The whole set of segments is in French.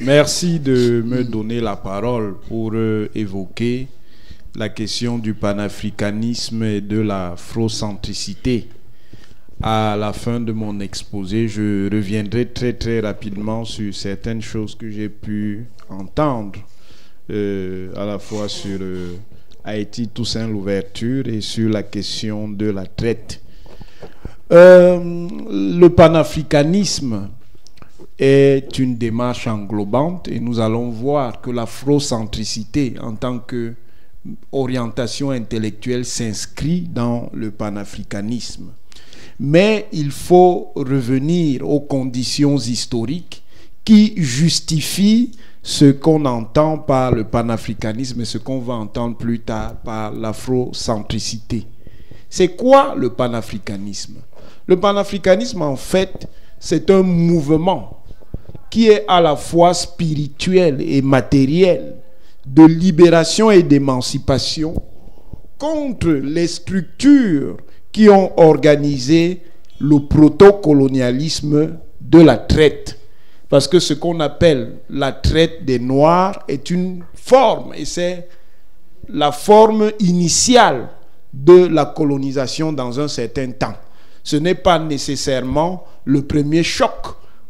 Merci de me donner la parole pour euh, évoquer la question du panafricanisme et de la frocentricité. À la fin de mon exposé, je reviendrai très très rapidement sur certaines choses que j'ai pu entendre, euh, à la fois sur euh, Haïti, Toussaint l'ouverture et sur la question de la traite. le panafricanisme, est une démarche englobante et nous allons voir que l'afrocentricité en tant que orientation intellectuelle s'inscrit dans le panafricanisme. Mais il faut revenir aux conditions historiques qui justifient ce qu'on entend par le panafricanisme et ce qu'on va entendre plus tard par l'afrocentricité. C'est quoi le panafricanisme Le panafricanisme, en fait, c'est un mouvement qui est à la fois spirituel et matériel de libération et d'émancipation, contre les structures qui ont organisé le proto protocolonialisme de la traite. Parce que ce qu'on appelle la traite des Noirs est une forme, et c'est la forme initiale de la colonisation dans un certain temps. Ce n'est pas nécessairement le premier choc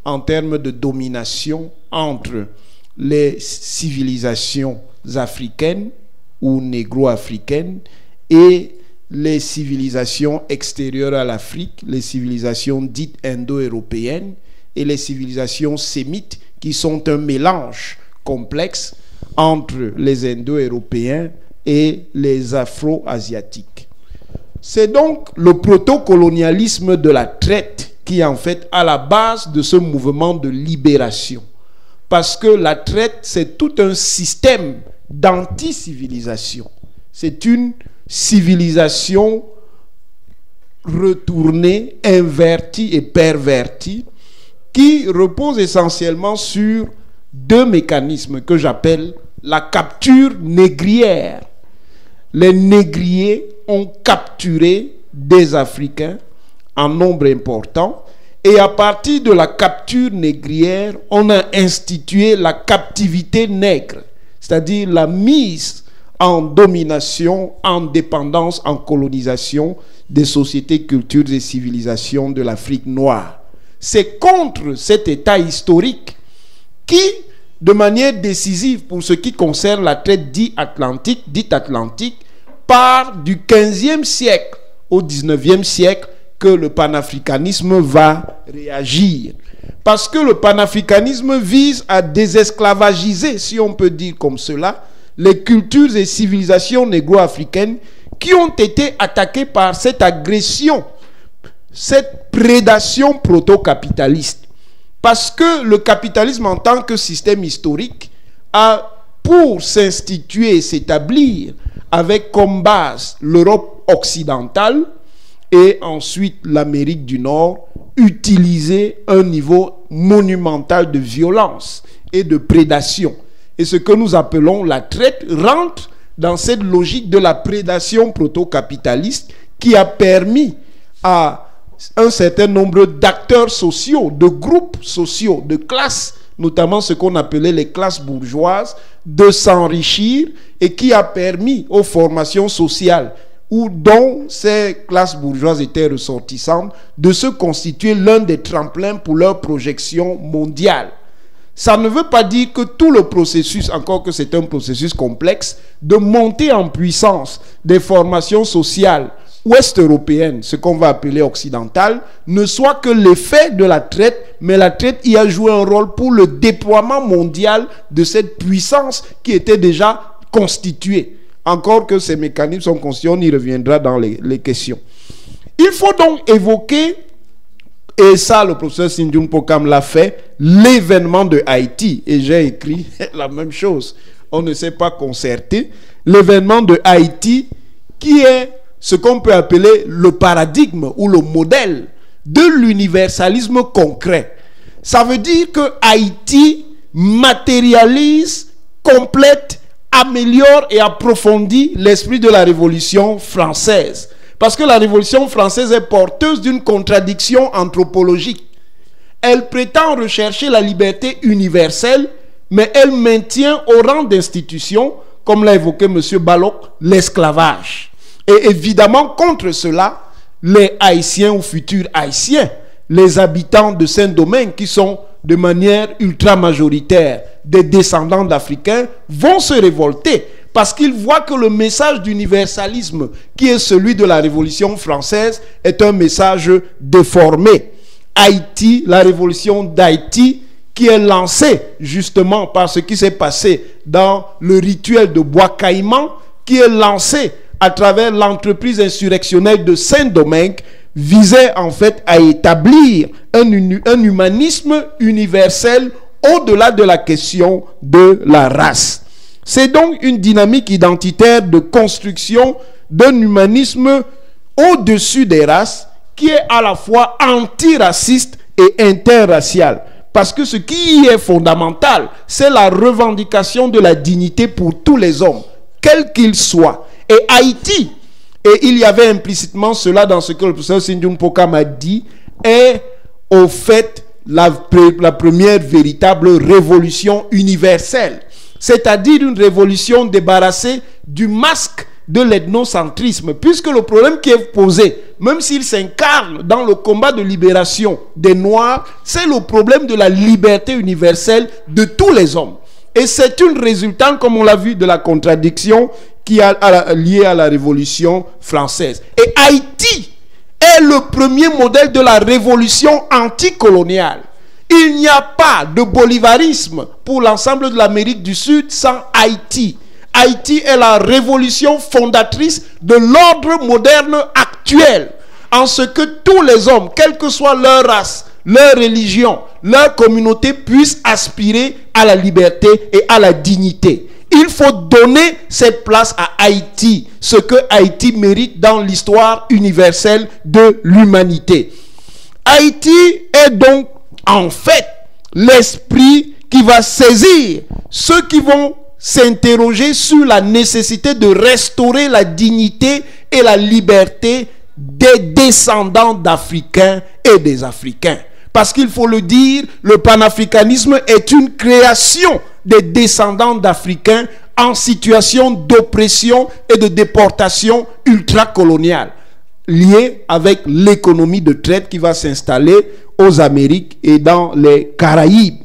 en termes de domination entre les civilisations africaines ou négro-africaines et les civilisations extérieures à l'Afrique, les civilisations dites indo-européennes et les civilisations sémites qui sont un mélange complexe entre les indo-européens et les afro-asiatiques. C'est donc le proto protocolonialisme de la traite qui est en fait à la base de ce mouvement de libération. Parce que la traite, c'est tout un système d'anti-civilisation. C'est une civilisation retournée, invertie et pervertie, qui repose essentiellement sur deux mécanismes que j'appelle la capture négrière. Les négriers ont capturé des Africains en nombre important. Et à partir de la capture négrière, on a institué la captivité nègre, c'est-à-dire la mise en domination, en dépendance, en colonisation des sociétés, cultures et civilisations de l'Afrique noire. C'est contre cet état historique qui, de manière décisive pour ce qui concerne la traite dite atlantique, dite atlantique, part du 15e siècle au 19e siècle le panafricanisme va réagir. Parce que le panafricanisme vise à désesclavagiser, si on peut dire comme cela, les cultures et civilisations négro-africaines qui ont été attaquées par cette agression, cette prédation proto-capitaliste. Parce que le capitalisme en tant que système historique a, pour s'instituer et s'établir, avec comme base l'Europe occidentale, et ensuite l'Amérique du Nord utilisait un niveau monumental de violence et de prédation. Et ce que nous appelons la traite rentre dans cette logique de la prédation proto-capitaliste qui a permis à un certain nombre d'acteurs sociaux, de groupes sociaux, de classes, notamment ce qu'on appelait les classes bourgeoises, de s'enrichir et qui a permis aux formations sociales ou dont ces classes bourgeoises étaient ressortissantes, de se constituer l'un des tremplins pour leur projection mondiale. Ça ne veut pas dire que tout le processus, encore que c'est un processus complexe, de montée en puissance des formations sociales ouest-européennes, ce qu'on va appeler occidentales, ne soit que l'effet de la traite, mais la traite y a joué un rôle pour le déploiement mondial de cette puissance qui était déjà constituée. Encore que ces mécanismes sont conscients, on y reviendra dans les, questions. Il faut donc évoquer, et ça le professeur Sindhum Pokam l'a fait, l'événement de Haïti. Et j'ai écrit la même chose. On ne s'est pas concerté. L'événement de Haïti qui est ce qu'on peut appeler le paradigme ou le modèle de l'universalisme concret. Ça veut dire que Haïti matérialise, complète améliore et approfondit l'esprit de la Révolution française. Parce que la Révolution française est porteuse d'une contradiction anthropologique. Elle prétend rechercher la liberté universelle, mais elle maintient au rang d'institution, comme l'a évoqué M. Balloc, l'esclavage. Et évidemment, contre cela, les Haïtiens ou futurs Haïtiens, les habitants de Saint-Domingue qui sont de manière ultra majoritaire des descendants d'Africains vont se révolter parce qu'ils voient que le message d'universalisme qui est celui de la Révolution française est un message déformé. Haïti, la révolution d'Haïti qui est lancée justement par ce qui s'est passé dans le rituel de Bois Caïman, qui est lancée à travers l'entreprise insurrectionnelle de Saint-Domingue, visait en fait à établir un, humanisme universel au-delà de la question de la race. C'est donc une dynamique identitaire de construction d'un humanisme au-dessus des races qui est à la fois antiraciste et interracial. Parce que ce qui y est fondamental, c'est la revendication de la dignité pour tous les hommes, quels qu'ils soient. Et Haïti, et il y avait implicitement cela dans ce que le professeur Sinjum Poka m'a dit, est au fait la, la première véritable révolution universelle, c'est-à-dire une révolution débarrassée du masque de l'ethnocentrisme, puisque le problème qui est posé, même s'il s'incarne dans le combat de libération des Noirs, c'est le problème de la liberté universelle de tous les hommes. Et c'est une résultante, comme on l'a vu, de la contradiction qui a, lié à la Révolution française. Et Haïti est le premier modèle de la révolution anticoloniale. Il n'y a pas de bolivarisme pour l'ensemble de l'Amérique du Sud sans Haïti. Haïti est la révolution fondatrice de l'ordre moderne actuel, en ce que tous les hommes, quelle que soit leur race, leur religion, leur communauté, puissent aspirer à la liberté et à la dignité. Il faut donner cette place à Haïti, ce que Haïti mérite dans l'histoire universelle de l'humanité. Haïti est donc en fait l'esprit qui va saisir ceux qui vont s'interroger sur la nécessité de restaurer la dignité et la liberté des descendants d'Africains et des Africains. Parce qu'il faut le dire, le panafricanisme est une création des descendants d'Africains en situation d'oppression et de déportation ultra-coloniale liée avec l'économie de traite qui va s'installer aux Amériques et dans les Caraïbes.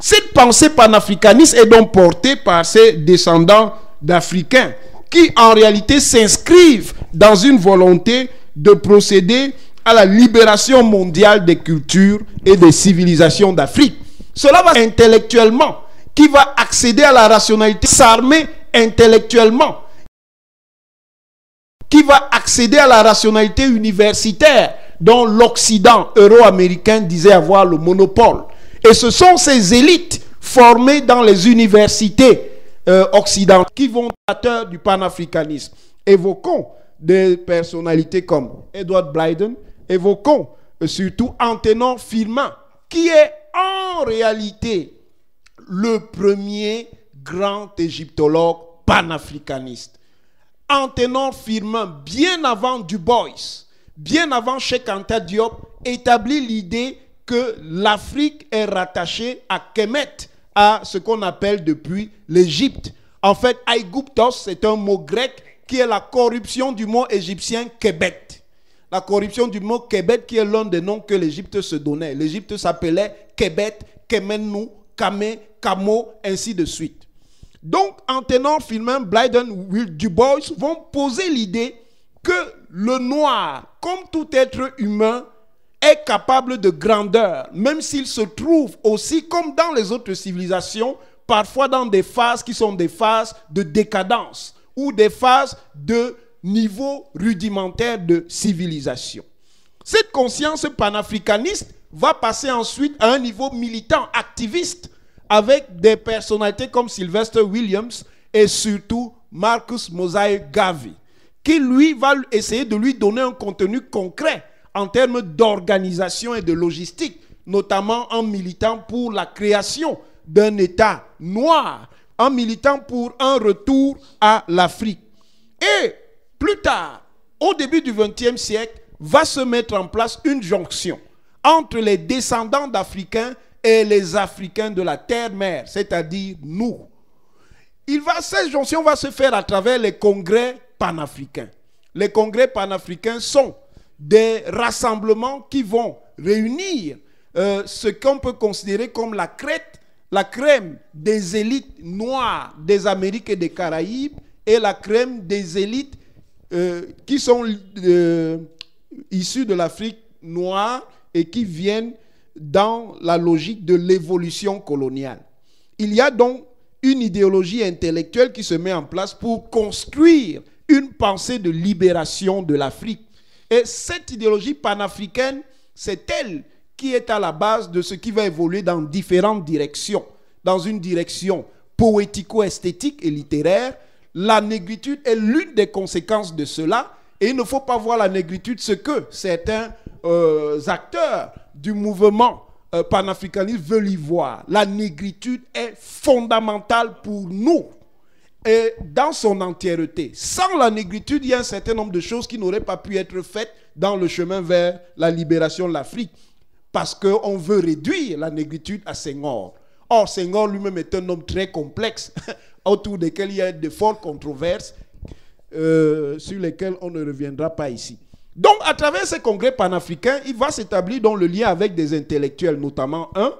Cette pensée panafricaniste est donc portée par ces descendants d'Africains qui en réalité s'inscrivent dans une volonté de procéder à la libération mondiale des cultures et des civilisations d'Afrique. Cela va intellectuellement qui va accéder à la rationalité, s'armer intellectuellement, qui va accéder à la rationalité universitaire dont l'Occident euro-américain disait avoir le monopole. Et ce sont ces élites formées dans les universités euh, occidentales qui vont acteurs du panafricanisme. Évoquons des personnalités comme Edward Blyden, évoquons euh, surtout Antenor Firmin, qui est en réalité le premier grand égyptologue panafricaniste. tenant Firmin, bien avant Du Bois, bien avant Cheikh Anta Diop, établit l'idée que l'Afrique est rattachée à Kemet, à ce qu'on appelle depuis l'Égypte. En fait, Aïgouptos, c'est un mot grec qui est la corruption du mot égyptien Québec. La corruption du mot Québec qui est l'un des noms que l'Égypte se donnait. L'Égypte s'appelait Québec, Kemenou, Kame, Camo, ainsi de suite. Donc, en tenant Filmin, Blyden, Will, Du Bois vont poser l'idée que le noir, comme tout être humain, est capable de grandeur, même s'il se trouve aussi, comme dans les autres civilisations, parfois dans des phases qui sont des phases de décadence ou des phases de niveau rudimentaire de civilisation. Cette conscience panafricaniste va passer ensuite à un niveau militant, activiste, avec des personnalités comme Sylvester Williams et surtout Marcus Mosaï Gavi, qui lui va essayer de lui donner un contenu concret en termes d'organisation et de logistique, notamment en militant pour la création d'un État noir, en militant pour un retour à l'Afrique. Et plus tard, au début du XXe siècle, va se mettre en place une jonction entre les descendants d'Africains et les Africains de la terre-mère, c'est-à-dire nous. Il va, cette jonction va se faire à travers les congrès panafricains. Les congrès panafricains sont des rassemblements qui vont réunir euh, ce qu'on peut considérer comme la crête, la crème des élites noires des Amériques et des Caraïbes et la crème des élites euh, qui sont euh, issues de l'Afrique noire et qui viennent dans la logique de l'évolution coloniale. Il y a donc une idéologie intellectuelle qui se met en place pour construire une pensée de libération de l'Afrique. Et cette idéologie panafricaine, c'est elle qui est à la base de ce qui va évoluer dans différentes directions. Dans une direction poético-esthétique et littéraire, la négritude est l'une des conséquences de cela. Et il ne faut pas voir la négritude ce que certains euh, acteurs du mouvement euh, panafricaniste veut y voir. La négritude est fondamentale pour nous et dans son entièreté. Sans la négritude, il y a un certain nombre de choses qui n'auraient pas pu être faites dans le chemin vers la libération de l'Afrique. Parce qu'on veut réduire la négritude à Senghor. Or, Senghor lui-même est un homme très complexe, autour desquels il y a de fortes controverses, euh, sur lesquelles on ne reviendra pas ici. Donc, à travers ce congrès panafricain, il va s'établir dans le lien avec des intellectuels, notamment un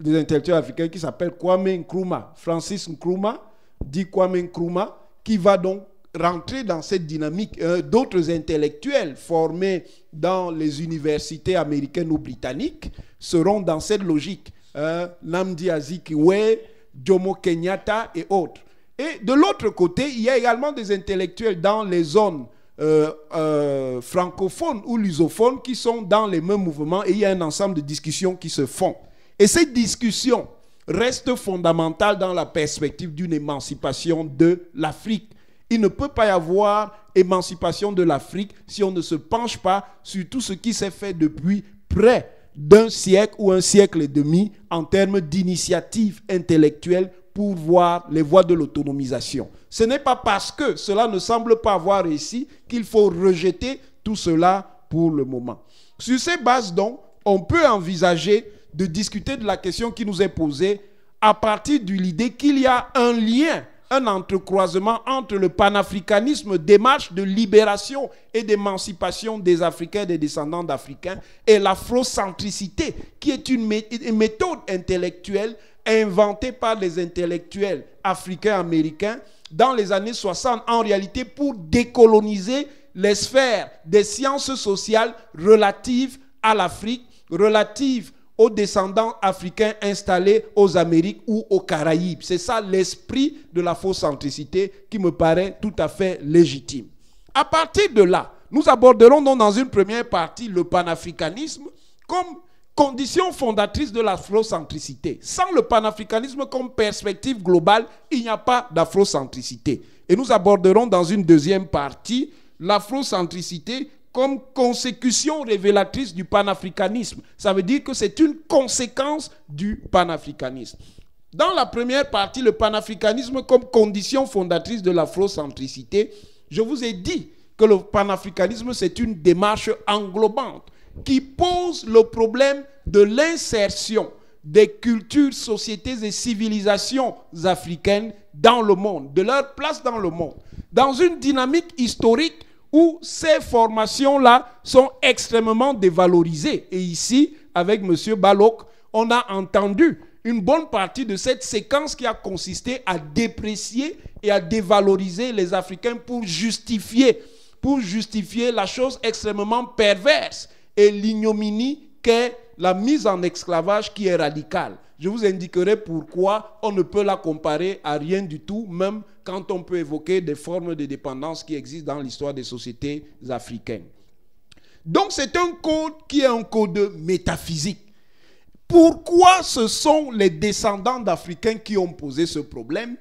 des intellectuels africains qui s'appelle Kwame Nkrumah, Francis Nkrumah, dit Kwame Nkrumah, qui va donc rentrer dans cette dynamique. Euh, d'autres intellectuels formés dans les universités américaines ou britanniques seront dans cette logique. Euh, Namdi Azikiwe, Jomo Kenyatta et autres. Et de l'autre côté, il y a également des intellectuels dans les zones euh, euh, francophones ou lusophones qui sont dans les mêmes mouvements et il y a un ensemble de discussions qui se font. Et ces discussions restent fondamentales dans la perspective d'une émancipation de l'Afrique. Il ne peut pas y avoir émancipation de l'Afrique si on ne se penche pas sur tout ce qui s'est fait depuis près d'un siècle ou un siècle et demi en termes d'initiatives intellectuelles pour voir les voies de l'autonomisation. Ce n'est pas parce que cela ne semble pas avoir réussi qu'il faut rejeter tout cela pour le moment. Sur ces bases, donc, on peut envisager de discuter de la question qui nous est posée à partir de l'idée qu'il y a un lien, un entrecroisement entre le panafricanisme, démarche de libération et d'émancipation des Africains et des descendants d'Africains, et l'afrocentricité, qui est une méthode intellectuelle inventé par les intellectuels africains-américains dans les années 60, en réalité pour décoloniser les sphères des sciences sociales relatives à l'Afrique, relatives aux descendants africains installés aux Amériques ou aux Caraïbes. C'est ça l'esprit de la fausse centricité qui me paraît tout à fait légitime. À partir de là, nous aborderons donc dans une première partie le panafricanisme comme condition fondatrice de l'afrocentricité. Sans le panafricanisme comme perspective globale, il n'y a pas d'afrocentricité. Et nous aborderons dans une deuxième partie l'afrocentricité comme consécution révélatrice du panafricanisme. Ça veut dire que c'est une conséquence du panafricanisme. Dans la première partie, le panafricanisme comme condition fondatrice de l'afrocentricité, je vous ai dit que le panafricanisme, c'est une démarche englobante qui pose le problème de l'insertion des cultures, sociétés et civilisations africaines dans le monde, de leur place dans le monde, dans une dynamique historique où ces formations-là sont extrêmement dévalorisées. Et ici, avec M. Balok, on a entendu une bonne partie de cette séquence qui a consisté à déprécier et à dévaloriser les Africains pour justifier, pour justifier la chose extrêmement perverse et l'ignominie qu'est la mise en esclavage qui est radicale. Je vous indiquerai pourquoi on ne peut la comparer à rien du tout, même quand on peut évoquer des formes de dépendance qui existent dans l'histoire des sociétés africaines. Donc c'est un code qui est un code métaphysique. Pourquoi ce sont les descendants d'Africains qui ont posé ce problème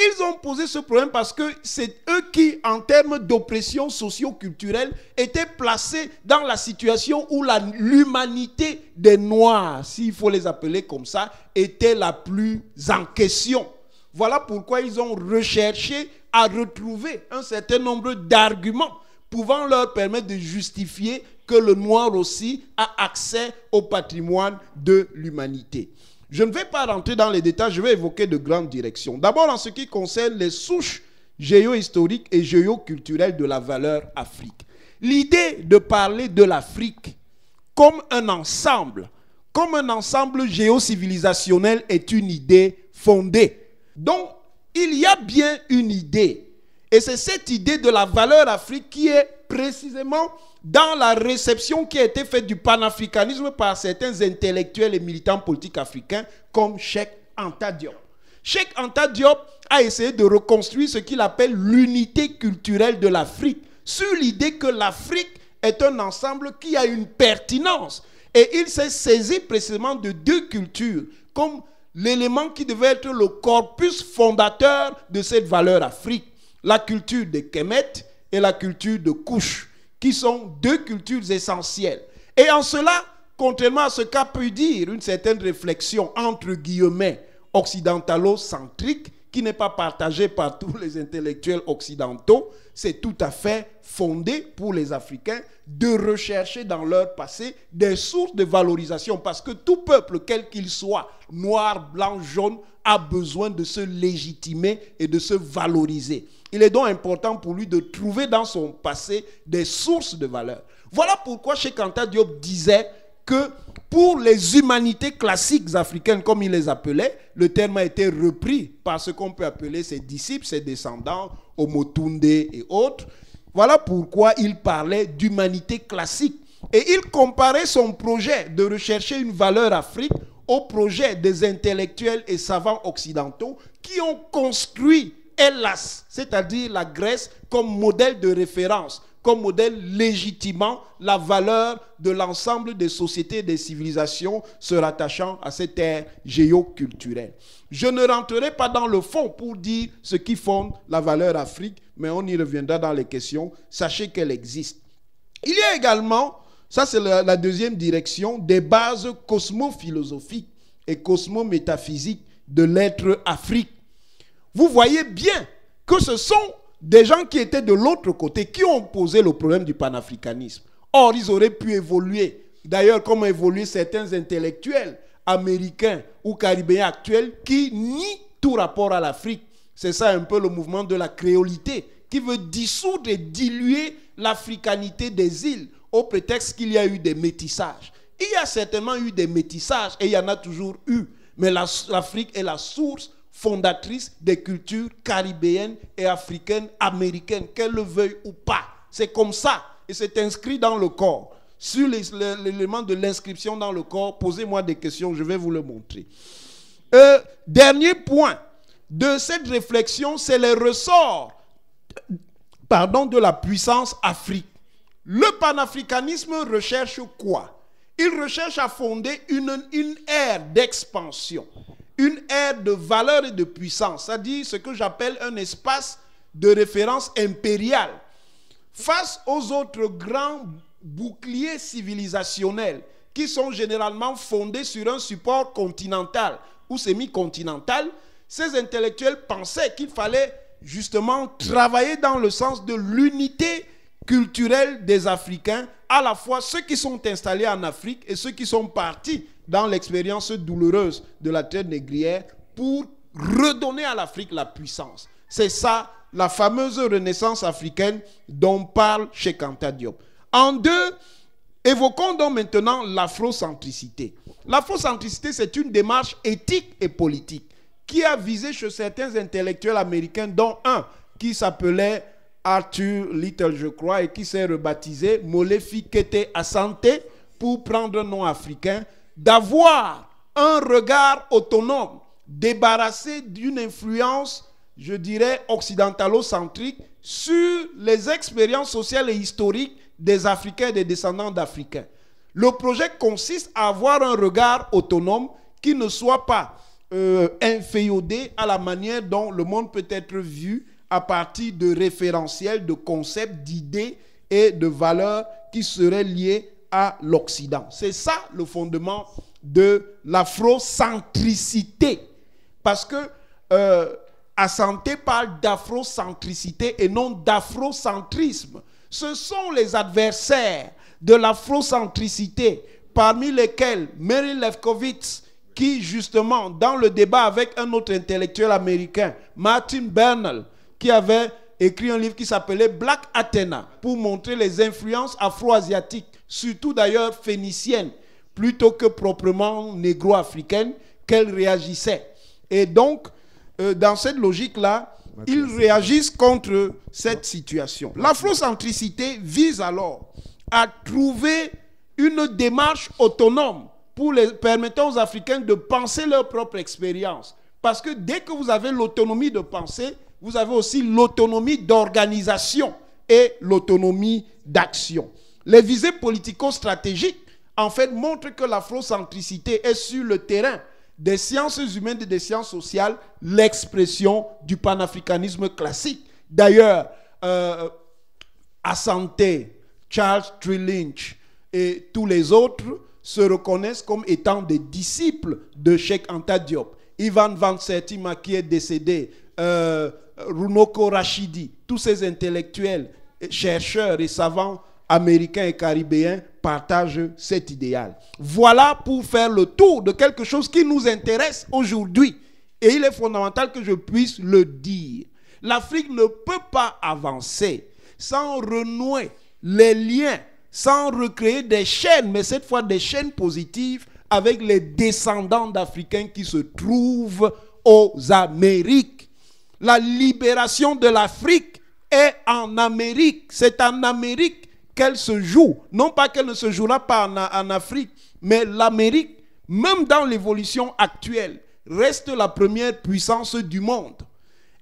ils ont posé ce problème parce que c'est eux qui, en termes d'oppression socio-culturelle, étaient placés dans la situation où l'humanité des Noirs, s'il faut les appeler comme ça, était la plus en question. Voilà pourquoi ils ont recherché à retrouver un certain nombre d'arguments pouvant leur permettre de justifier que le noir aussi a accès au patrimoine de l'humanité. Je ne vais pas rentrer dans les détails, je vais évoquer de grandes directions. D'abord, en ce qui concerne les souches géohistoriques et géoculturelles de la valeur Afrique. L'idée de parler de l'Afrique comme un ensemble, comme un ensemble géocivilisationnel est une idée fondée. Donc, il y a bien une idée et c'est cette idée de la valeur Afrique qui est précisément dans la réception qui a été faite du panafricanisme par certains intellectuels et militants politiques africains comme Cheikh Anta Diop. Cheikh Anta Diop a essayé de reconstruire ce qu'il appelle l'unité culturelle de l'Afrique sur l'idée que l'Afrique est un ensemble qui a une pertinence. Et il s'est saisi précisément de deux cultures comme l'élément qui devait être le corpus fondateur de cette valeur Afrique la culture de Kemet et la culture de kouche, qui sont deux cultures essentielles. Et en cela, contrairement à ce qu'a pu dire une certaine réflexion entre guillemets occidentalocentrique, centrique qui n'est pas partagée par tous les intellectuels occidentaux, c'est tout à fait fondé pour les Africains de rechercher dans leur passé des sources de valorisation, parce que tout peuple, quel qu'il soit, noir, blanc, jaune, a besoin de se légitimer et de se valoriser. Il est donc important pour lui de trouver dans son passé des sources de valeur. Voilà pourquoi Cheikh Anta Diop disait que pour les humanités classiques africaines, comme il les appelait, le terme a été repris par ce qu'on peut appeler ses disciples, ses descendants, Omotunde et autres. Voilà pourquoi il parlait d'humanité classique. Et il comparait son projet de rechercher une valeur afrique au projet des intellectuels et savants occidentaux qui ont construit Hélas, c'est-à-dire la Grèce, comme modèle de référence, comme modèle légitimant la valeur de l'ensemble des sociétés et des civilisations se rattachant à cette ère géoculturelle. Je ne rentrerai pas dans le fond pour dire ce qui fonde la valeur Afrique, mais on y reviendra dans les questions. Sachez qu'elle existe. Il y a également, ça c'est la, deuxième direction, des bases cosmophilosophiques et cosmométaphysiques de l'être Afrique vous voyez bien que ce sont des gens qui étaient de l'autre côté, qui ont posé le problème du panafricanisme. Or, ils auraient pu évoluer, d'ailleurs comme ont évolué certains intellectuels américains ou caribéens actuels qui nient tout rapport à l'Afrique. C'est ça un peu le mouvement de la créolité, qui veut dissoudre et diluer l'africanité des îles au prétexte qu'il y a eu des métissages. Il y a certainement eu des métissages et il y en a toujours eu, mais l'Afrique est la source fondatrice des cultures caribéennes et africaines, américaines, qu'elle le veuille ou pas. C'est comme ça. Et c'est inscrit dans le corps. Sur l'élément de l'inscription dans le corps, posez-moi des questions, je vais vous le montrer. Euh, dernier point de cette réflexion, c'est les ressorts pardon, de la puissance afrique. Le panafricanisme recherche quoi Il recherche à fonder une, une ère d'expansion une ère de valeur et de puissance, c'est-à-dire ce que j'appelle un espace de référence impériale. Face aux autres grands boucliers civilisationnels qui sont généralement fondés sur un support continental ou semi-continental, ces intellectuels pensaient qu'il fallait justement travailler dans le sens de l'unité culturelle des Africains, à la fois ceux qui sont installés en Afrique et ceux qui sont partis dans l'expérience douloureuse de la terre négrière pour redonner à l'Afrique la puissance. C'est ça la fameuse renaissance africaine dont parle chez Diop. En deux, évoquons donc maintenant l'afrocentricité. L'afrocentricité, c'est une démarche éthique et politique qui a visé chez certains intellectuels américains, dont un qui s'appelait Arthur Little, je crois, et qui s'est rebaptisé Kete Asante pour prendre un nom africain d'avoir un regard autonome, débarrassé d'une influence, je dirais, occidentalocentrique sur les expériences sociales et historiques des Africains et des descendants d'Africains. Le projet consiste à avoir un regard autonome qui ne soit pas euh, inféodé à la manière dont le monde peut être vu à partir de référentiels, de concepts, d'idées et de valeurs qui seraient liées à l'Occident. C'est ça le fondement de l'afrocentricité. Parce que euh, Asante parle d'afrocentricité et non d'afrocentrisme. Ce sont les adversaires de l'afrocentricité, parmi lesquels Mary Lefkowitz, qui justement, dans le débat avec un autre intellectuel américain, Martin Bernal, qui avait écrit un livre qui s'appelait Black Athena, pour montrer les influences afro-asiatiques surtout d'ailleurs phénicienne, plutôt que proprement négro-africaine, qu'elle réagissait. Et donc, euh, dans cette logique-là, ils réagissent contre cette situation. L'afrocentricité vise alors à trouver une démarche autonome pour permettre permettant aux Africains de penser leur propre expérience. Parce que dès que vous avez l'autonomie de penser, vous avez aussi l'autonomie d'organisation et l'autonomie d'action. Les visées politico-stratégiques, en fait, montrent que l'afrocentricité est sur le terrain des sciences humaines et des sciences sociales l'expression du panafricanisme classique. D'ailleurs, euh, santé Charles Lynch et tous les autres se reconnaissent comme étant des disciples de Cheikh Anta Diop. Ivan Van Sertima qui est décédé, euh, Runoko Rachidi, tous ces intellectuels, chercheurs et savants américains et caribéens partagent cet idéal. Voilà pour faire le tour de quelque chose qui nous intéresse aujourd'hui. Et il est fondamental que je puisse le dire. L'Afrique ne peut pas avancer sans renouer les liens, sans recréer des chaînes, mais cette fois des chaînes positives avec les descendants d'Africains qui se trouvent aux Amériques. La libération de l'Afrique est en Amérique. C'est en Amérique qu'elle se joue. Non pas qu'elle ne se jouera pas en, Afrique, mais l'Amérique, même dans l'évolution actuelle, reste la première puissance du monde.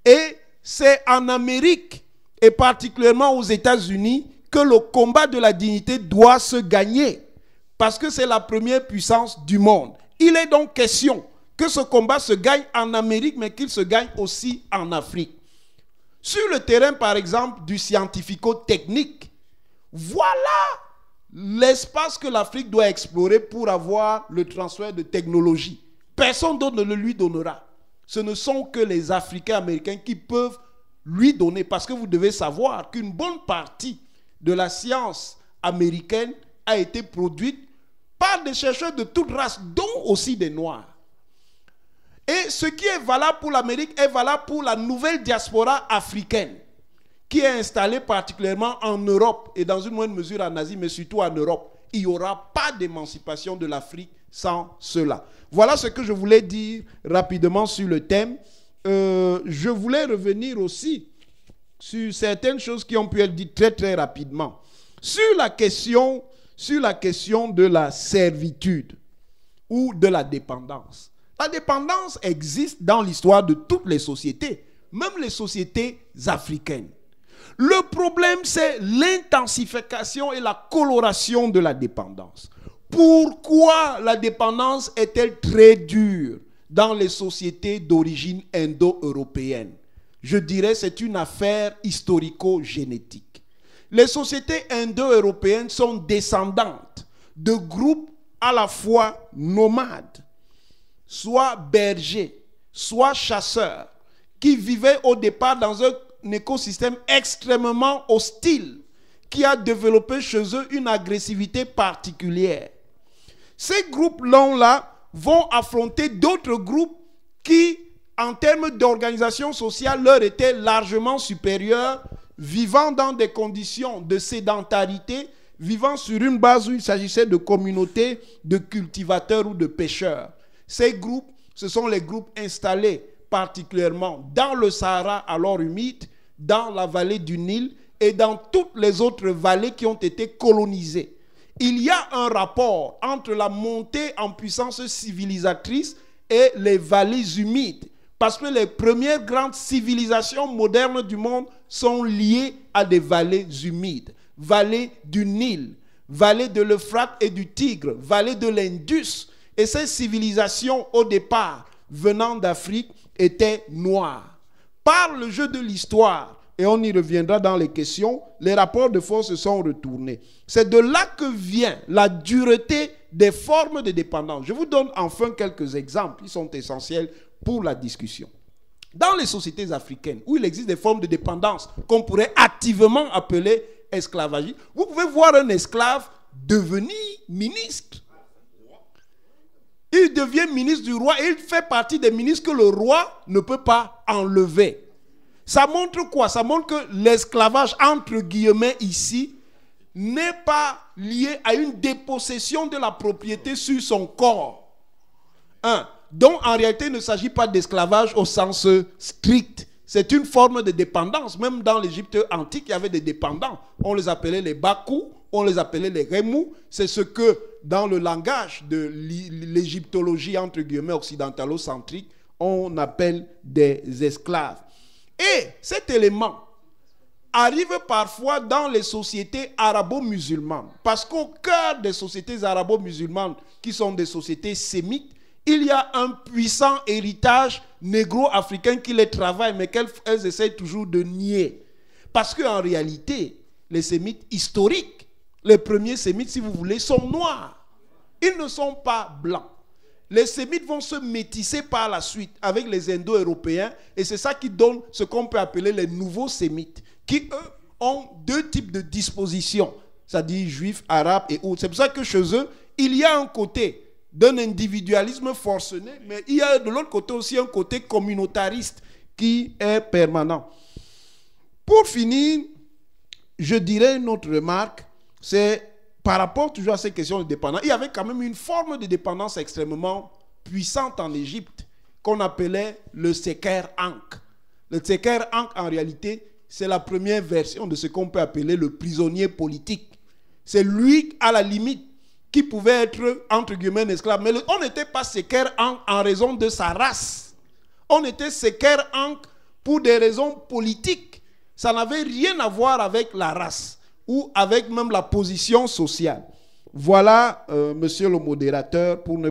Et c'est en Amérique, et particulièrement aux États-Unis, que le combat de la dignité doit se gagner, parce que c'est la première puissance du monde. Il est donc question que ce combat se gagne en Amérique, mais qu'il se gagne aussi en Afrique. Sur le terrain, par exemple, du scientifico-technique, voilà l'espace que l'Afrique doit explorer pour avoir le transfert de technologie. Personne d'autre ne le lui donnera. Ce ne sont que les Africains américains qui peuvent lui donner, parce que vous devez savoir qu'une bonne partie de la science américaine a été produite par des chercheurs de toutes races, dont aussi des Noirs. Et ce qui est valable pour l'Amérique est valable pour la nouvelle diaspora africaine qui est installé particulièrement en Europe et dans une moindre mesure en Asie, mais surtout en Europe. Il n'y aura pas d'émancipation de l'Afrique sans cela. Voilà ce que je voulais dire rapidement sur le thème. Euh, je voulais revenir aussi sur certaines choses qui ont pu être dites très très rapidement. Sur la question, sur la question de la servitude ou de la dépendance. La dépendance existe dans l'histoire de toutes les sociétés, même les sociétés africaines. Le problème, c'est l'intensification et la coloration de la dépendance. Pourquoi la dépendance est-elle très dure dans les sociétés d'origine indo-européenne Je dirais c'est une affaire historico-génétique. Les sociétés indo-européennes sont descendantes de groupes à la fois nomades, soit bergers, soit chasseurs, qui vivaient au départ dans un écosystème extrêmement hostile qui a développé chez eux une agressivité particulière. Ces groupes longs-là vont affronter d'autres groupes qui, en termes d'organisation sociale, leur étaient largement supérieurs, vivant dans des conditions de sédentarité, vivant sur une base où il s'agissait de communautés de cultivateurs ou de pêcheurs. Ces groupes, ce sont les groupes installés particulièrement dans le Sahara alors humide, dans la vallée du Nil et dans toutes les autres vallées qui ont été colonisées. Il y a un rapport entre la montée en puissance civilisatrice et les vallées humides, parce que les premières grandes civilisations modernes du monde sont liées à des vallées humides, vallées du Nil, vallée de l'Euphrate et du Tigre, vallée de l'Indus. Et ces civilisations, au départ, venant d'Afrique, étaient noires par le jeu de l'histoire, et on y reviendra dans les questions, les rapports de force se sont retournés. C'est de là que vient la dureté des formes de dépendance. Je vous donne enfin quelques exemples, qui sont essentiels pour la discussion. Dans les sociétés africaines, où il existe des formes de dépendance qu'on pourrait activement appeler esclavagie, vous pouvez voir un esclave devenir ministre il devient ministre du roi et il fait partie des ministres que le roi ne peut pas enlever. Ça montre quoi Ça montre que l'esclavage, entre guillemets, ici, n'est pas lié à une dépossession de la propriété sur son corps. Donc, en réalité, il ne s'agit pas d'esclavage au sens strict. C'est une forme de dépendance. Même dans l'Égypte antique, il y avait des dépendants. On les appelait les bakou on les appelait les remous. C'est ce que, dans le langage de l'égyptologie, entre guillemets, occidentalocentrique, on appelle des esclaves. Et cet élément arrive parfois dans les sociétés arabo-musulmanes. Parce qu'au cœur des sociétés arabo-musulmanes, qui sont des sociétés sémites, il y a un puissant héritage négro-africain qui les travaille, mais qu'elles essayent toujours de nier. Parce qu'en réalité, les sémites historiques les premiers sémites, si vous voulez, sont noirs. Ils ne sont pas blancs. Les sémites vont se métisser par la suite avec les indo-européens et c'est ça qui donne ce qu'on peut appeler les nouveaux sémites, qui eux ont deux types de dispositions, c'est-à-dire juifs, arabes et autres. C'est pour ça que chez eux, il y a un côté d'un individualisme forcené, mais il y a de l'autre côté aussi un côté communautariste qui est permanent. Pour finir, je dirais une autre remarque c'est par rapport toujours à ces questions de dépendance. Il y avait quand même une forme de dépendance extrêmement puissante en Égypte qu'on appelait le Seker ank. Le Seker ank en réalité, c'est la première version de ce qu'on peut appeler le prisonnier politique. C'est lui, à la limite, qui pouvait être, entre guillemets, un esclave. Mais on n'était pas Seker ank en raison de sa race. On était Seker ank pour des raisons politiques. Ça n'avait rien à voir avec la race ou avec même la position sociale. Voilà, euh, monsieur le modérateur, pour ne